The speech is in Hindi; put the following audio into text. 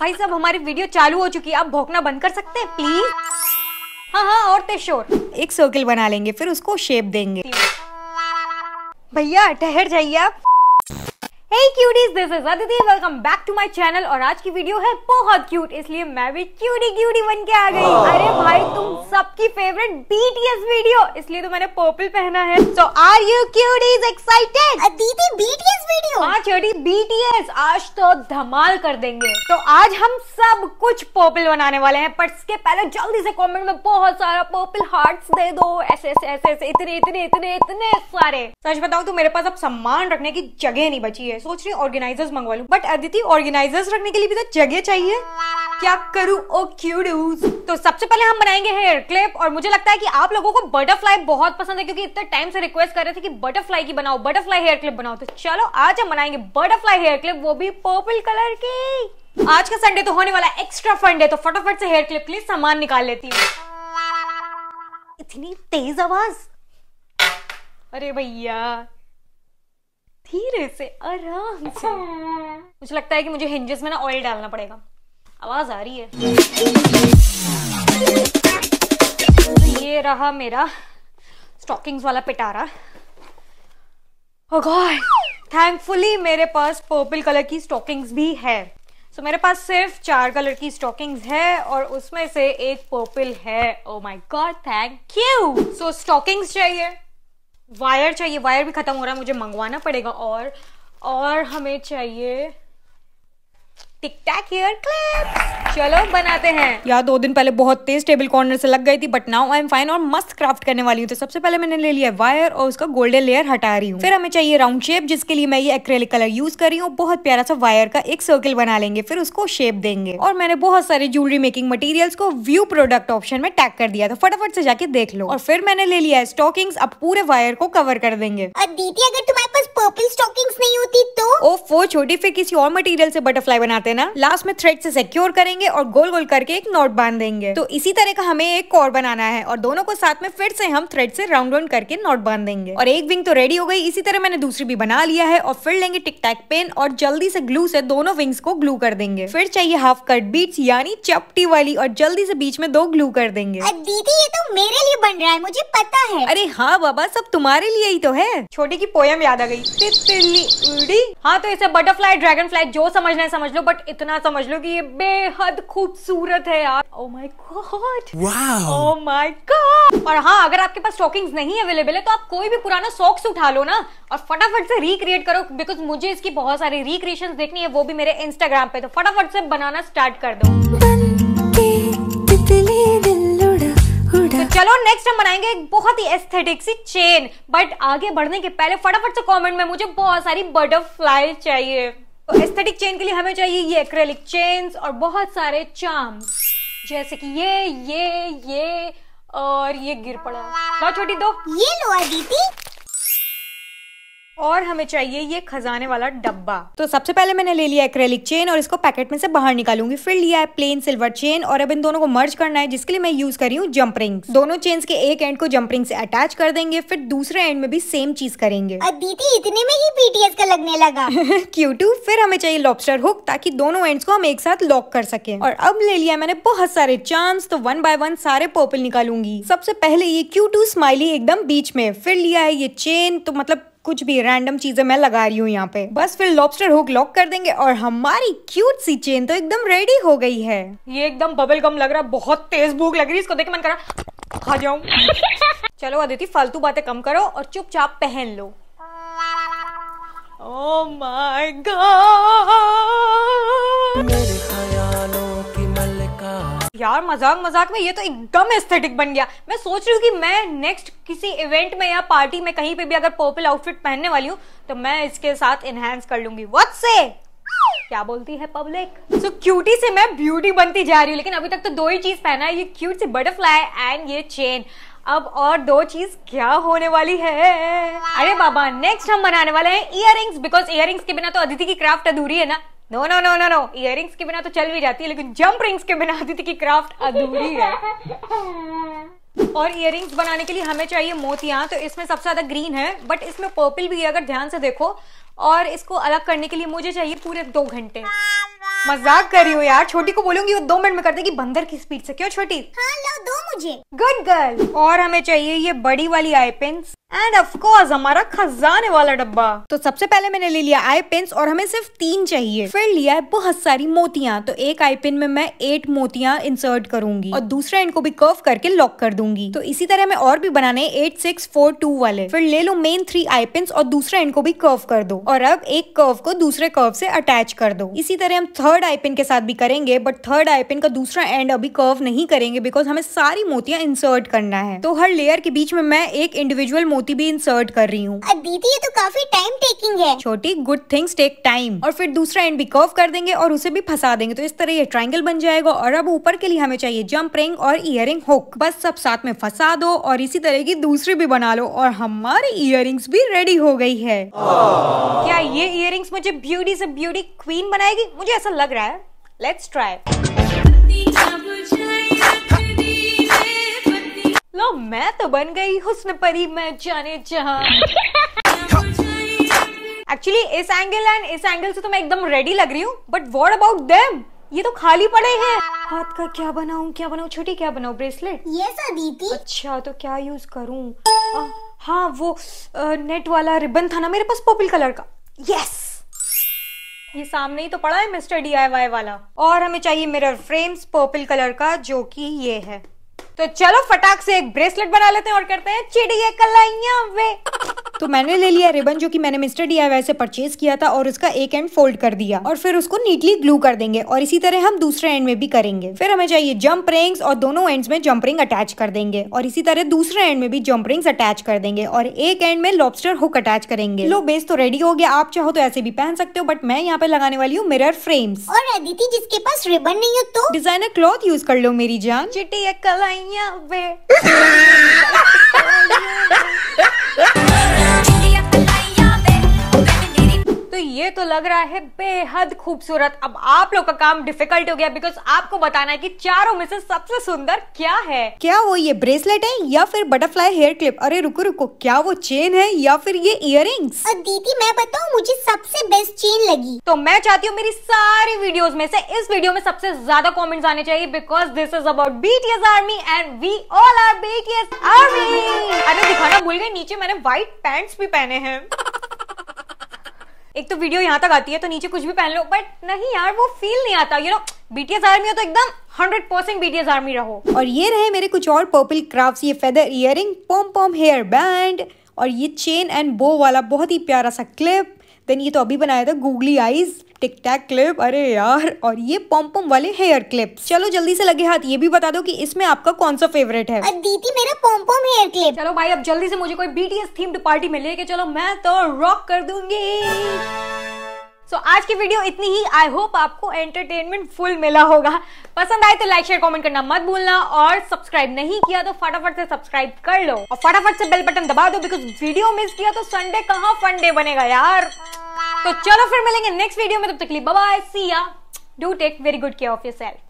भाई साहब हमारी वीडियो चालू हो चुकी है आप भोंकना बंद कर सकते हैं प्लीज हाँ हाँ और ते शोर एक सर्किल बना लेंगे फिर उसको शेप देंगे भैया ठहर जाइए आप Hey cuties, this is Aditi. Welcome back to my channel. और आज की वीडियो है बहुत क्यूट इसलिए मैं भी क्यूटी क्यूटी बन के आ गई oh. अरे भाई तुम सबकी फेवरेट BTS वीडियो इसलिए तो मैंने पर्पल पहना है so are you cuties excited Aditi BTS video हाँ चोटी BTS आज तो धमाल कर देंगे तो आज हम सब कुछ पर्पल बनाने वाले हैं पर इसके पहले जल्दी से कमेंट में बहुत सारा पर्पल हार्ट्स दे दो ऐसे ऐसे ऐसे ऐसे इतने इतने इतने इतने सारे सच बताओ तो मेरे पास अब सम्मान रखने की जगह नहीं बची है है सोच रही ऑर्गेनाइजर्स मंगवा लू बट अदिति ऑर्गेनाइजर्स रखने के लिए भी तो जगह चाहिए क्या करूं ओ क्यूडूज तो सबसे पहले हम बनाएंगे हेयर क्लिप और मुझे लगता है कि आप लोगों को बटरफ्लाई बहुत पसंद है क्योंकि इतने टाइम से रिक्वेस्ट कर रहे थे कि बटरफ्लाई की बनाओ बटरफ्लाई हेयर क्लिप बनाओ तो चलो आज हम बनाएंगे बटरफ्लाई हेयर क्लिप वो भी पर्पल कलर की आज का संडे तो होने वाला एक्स्ट्रा फंड है तो फटाफट से हेयर क्लिप के लिए सामान निकाल लेती हूँ इतनी तेज आवाज अरे भैया धीरे से आराम से मुझे लगता है कि मुझे हिंजेस में ना ऑयल डालना पड़ेगा आवाज आ रही है ये रहा मेरा स्टॉकिंग्स वाला पिटारा गॉड oh थैंकफुली मेरे पास पर्पल कलर की स्टॉकिंग्स भी है सो so, मेरे पास सिर्फ चार कलर की स्टॉकिंग्स है और उसमें से एक पर्पल है oh my God thank you so stockings चाहिए वायर चाहिए वायर भी ख़त्म हो रहा है मुझे मंगवाना पड़ेगा और और हमें चाहिए टिक टैक हेयर क्लिप चलो बनाते हैं यार दो दिन पहले बहुत तेज टेबल कॉर्नर से लग गई थी but now I am fine और मस्त क्राफ्ट करने वाली हूँ तो सबसे पहले मैंने ले लिया वायर और उसका गोल्डन लेयर हटा रही हूँ फिर हमें चाहिए राउंड शेप जिसके लिए मैं ये एक्रेलिक कलर यूज कर रही हूँ बहुत प्यारा सा वायर का एक सर्कल बना लेंगे फिर उसको शेप देंगे और मैंने बहुत सारे ज्वेलरी मेकिंग मटीरियल को व्यू प्रोडक्ट ऑप्शन में टैग कर दिया था फटाफट से जाके देख लो और फिर मैंने ले लिया है स्टॉकिंग अब पूरे वायर को कवर कर देंगे दी थी अगर तुम्हारे पास पर्पल स्टॉकिंग्स नहीं होती तो ओ वो छोटी फिर किसी और मटेरियल से बटरफ्लाई बनाते ना लास्ट में थ्रेड से सिक्योर करेंगे और गोल गोल करके एक नोट बांध देंगे तो इसी तरह का हमें एक और बनाना है और दोनों को साथ में फिर से हम थ्रेड से राउंड राउंड करके नोट बांध देंगे और एक विंग तो रेडी हो गई इसी तरह मैंने दूसरी भी बना लिया है और फिर लेंगे टिक टैक पेन और जल्दी से ग्लू से दोनों विंग्स को ग्लू कर देंगे फिर चाहिए हाफ कट बीट यानी चपटी वाली और जल्दी से बीच में दो ग्लू कर देंगे दीदी ये तो मेरे लिए बन रहा है मुझे पता है अरे हाँ बाबा सब तुम्हारे लिए ही तो है छोटे छोटी की पोयम याद आ गई तितली उड़ी हाँ तो इसे बटरफ्लाई ड्रैगन फ्लाई जो समझना है समझ लो बट इतना समझ लो कि ये बेहद खूबसूरत है यार oh my God oh my God और हाँ अगर आपके पास स्टॉकिंग्स नहीं अवेलेबल है तो आप कोई भी पुराना सॉक्स उठा लो ना और फटाफट से रिक्रिएट करो बिकॉज मुझे इसकी बहुत सारी रिक्रिएशन देखनी है वो भी मेरे इंस्टाग्राम पे तो फटाफट से बनाना स्टार्ट कर दो तितली चलो नेक्स्ट हम बनाएंगे एक बहुत ही एस्थेटिक सी चेन बट आगे बढ़ने के पहले फटाफट से कमेंट में मुझे बहुत सारी बटरफ्लाई चाहिए तो एस्थेटिक चेन के लिए हमें चाहिए ये एक्रेलिक चेन्स और बहुत सारे चाम जैसे कि ये ये ये और ये गिर पड़ा छोटी दो ये लो और हमें चाहिए ये खजाने वाला डब्बा तो सबसे पहले मैंने ले लिया एक्रेलिक चेन और इसको पैकेट में से बाहर निकालूंगी फिर लिया है प्लेन सिल्वर चेन और अब इन दोनों को मर्ज करना है जिसके लिए मैं यूज कर रही हूँ जंप रिंग दोनों चेन के एक एंड को जंप रिंग से अटैच कर देंगे फिर दूसरे एंड में भी सेम चीज करेंगे दीदी इतने में ही पीटीएस का लगने लगा क्यूटू फिर हमें चाहिए लॉबस्टर हुक ताकि दोनों एंड को हम एक साथ लॉक कर सके और अब ले लिया मैंने बहुत सारे चांस तो वन बाय वन सारे पोपल निकालूंगी सबसे पहले ये क्यूटू स्माइली एकदम बीच में फिर लिया है ये चेन तो मतलब कुछ भी रैंडम चीजें मैं लगा रही हूँ यहाँ पे बस फिर लॉबस्टर हुक लॉक कर देंगे और हमारी क्यूट सी चेन तो एकदम रेडी हो गई है ये एकदम बबल गम लग रहा है बहुत तेज भूख लग रही है इसको देख मन करा खा चलो अदिति फालतू बातें कम करो और चुपचाप पहन लो ओ oh गॉड यार मजाक मजाक में ये तो एकदम एस्थेटिक बन गया मैं सोच रही हूँ कि मैं नेक्स्ट किसी इवेंट में या पार्टी में कहीं पे भी अगर पर्पल आउटफिट पहनने वाली हूँ तो मैं इसके साथ एनहेंस कर लूंगी वट से क्या बोलती है पब्लिक सो so, क्यूटी से मैं ब्यूटी बनती जा रही हूँ लेकिन अभी तक तो दो ही चीज पहना है ये क्यूट सी बटरफ्लाई एंड ये चेन अब और दो चीज क्या होने वाली है अरे बाबा नेक्स्ट हम बनाने वाले हैं इयर बिकॉज इयर के बिना तो अदिति की क्राफ्ट अधूरी है ना no no no no no ear के बिना तो चल भी जाती है लेकिन जंप रिंग्स के बिना आदित्य की क्राफ्ट अधूरी है और इयर बनाने के लिए हमें चाहिए मोतियां तो इसमें सबसे ज्यादा ग्रीन है बट इसमें पर्पल भी है अगर ध्यान से देखो और इसको अलग करने के लिए मुझे चाहिए पूरे दो घंटे मजाक कर रही हो यार छोटी को बोलूंगी वो दो मिनट में कर देगी बंदर की स्पीड से क्यों छोटी हाँ लो दो मुझे गुड गर्ल और हमें चाहिए ये बड़ी वाली आई पेंस एंड ऑफकोर्स हमारा खजाने वाला डब्बा तो सबसे पहले मैंने ले लिया आई पिन और हमें सिर्फ तीन चाहिए फिर लिया है बहुत सारी मोतिया तो एक आई पिन में मैं एट मोतिया इंसर्ट करूंगी और दूसरा इनको भी कर्व करके लॉक कर दूंगी तो इसी तरह मैं और भी बनाने एट सिक्स फोर टू वाले फिर ले लो मेन थ्री आई पिन और दूसरा इनको भी कर्व कर दो और अब एक कर्व को दूसरे कर्व से अटैच कर दो इसी तरह हम थर्ड आई पिन के साथ भी करेंगे बट थर्ड आई पिन का दूसरा एंड अभी कर्व नहीं करेंगे बिकॉज हमें सारी मोतिया इंसर्ट करना है तो हर लेयर के बीच में मैं एक इंडिविजुअल मोती भी इंसर्ट कर रही हूँ दीदी ये तो काफी टाइम टेकिंग है छोटी गुड थिंग्स टेक टाइम और फिर दूसरा एंड भी कर्व कर देंगे और उसे भी फंसा देंगे तो इस तरह ये ट्राइंगल बन जाएगा और अब ऊपर के लिए हमें चाहिए जम्प रिंग और इयर हुक बस सब साथ में फंसा दो और इसी तरह की दूसरी भी बना लो और हमारी इयर भी रेडी हो गई है क्या ये इयर मुझे ब्यूटी से ब्यूटी क्वीन बनाएगी मुझे ऐसा लग रहा है लेट्स ट्राई लो मैं तो बन गई हुस्न परी मैं जाने जहाँ एक्चुअली इस एंगल एंड इस एंगल से तो मैं एकदम रेडी लग रही हूँ बट वॉट अबाउट देम ये तो खाली पड़े हैं हाथ का क्या बनाऊं क्या बनाऊं छोटी क्या बनाऊं ब्रेसलेट ये दीदी अच्छा तो क्या यूज करूं आ, हाँ वो आ, नेट वाला रिबन था ना मेरे पास पर्पल कलर का यस ये सामने ही तो पड़ा है मिस्टर डीआईवाई वाला और हमें चाहिए मिरर फ्रेम्स पर्पल कलर का जो कि ये है तो चलो फटाक से एक ब्रेसलेट बना लेते हैं और करते हैं चिड़िया कलाइया वे तो मैंने ले लिया रिबन जो कि मैंने मिस्टर डी से परचेज किया था और उसका एक एंड फोल्ड कर दिया और फिर उसको नीटली ग्लू कर देंगे और इसी तरह हम दूसरे एंड में भी करेंगे फिर हमें चाहिए जंप रिंग्स और दोनों एंड्स में जंप रिंग अटैच कर देंगे और इसी तरह दूसरे एंड में भी जंप रिंग्स अटैच कर देंगे और एक एंड में लॉबस्टर हुक अटैच करेंगे लो बेस तो रेडी हो गया आप चाहो तो ऐसे भी पहन सकते हो बट मैं यहाँ पे लगाने वाली हूँ मिरर फ्रेम्स और अदिति जिसके पास रिबन नहीं हो तो डिजाइनर क्लॉथ यूज कर लो मेरी जान चिट्टी कलाइया तो ये तो लग रहा है बेहद खूबसूरत अब आप लोग का काम डिफिकल्ट हो गया बिकॉज आपको बताना है कि चारों में से सबसे सुंदर क्या है क्या वो ये ब्रेसलेट है या फिर बटरफ्लाई हेयर क्लिप अरे रुको रुको क्या वो चेन है या फिर ये इयर दीदी मैं बताऊँ मुझे सबसे बेस्ट चेन लगी तो मैं चाहती हूँ मेरी सारी वीडियो में से इस वीडियो में सबसे ज्यादा कॉमेंट्स आने चाहिए because this is about BTS army and we all are BTS army अरे दिखाना भूल गए नीचे मैंने व्हाइट पैंट्स भी पहने हैं एक तो वीडियो यहाँ तक आती है तो नीचे कुछ भी पहन लो बट नहीं यार वो फील नहीं आता यू नो बीटीएस आर्मी हो तो एकदम हंड्रेड परसेंट बीटीएस आर्मी रहो और ये रहे मेरे कुछ और पर्पल क्राफ्ट ये feather ear pom pom hair band और ये चेन एंड बो वाला बहुत ही प्यारा सा क्लिप देन ये तो अभी बनाया था googly eyes tic tac clip अरे यार और ये पॉम्पम वाले हेयर क्लिप्स चलो जल्दी से लगे हाथ ये भी बता दो कि इसमें आपका कौन सा फेवरेट है दीदी मेरा पॉम्पम हेयर क्लिप चलो भाई अब जल्दी से मुझे कोई बीटीएस थीम्ड पार्टी में लेके चलो मैं तो रॉक कर दूंगी सो so, आज की वीडियो इतनी ही आई होप आपको एंटरटेनमेंट फुल मिला होगा पसंद आए तो लाइक शेयर कमेंट करना मत भूलना और सब्सक्राइब नहीं किया तो फटाफट से सब्सक्राइब कर लो और फटाफट से बेल बटन दबा दो बिकॉज वीडियो मिस किया तो संडे कहाँ फंडे बनेगा यार तो चलो फिर मिलेंगे नेक्स्ट वीडियो में तब तक लिए bye see ya do take very good care of yourself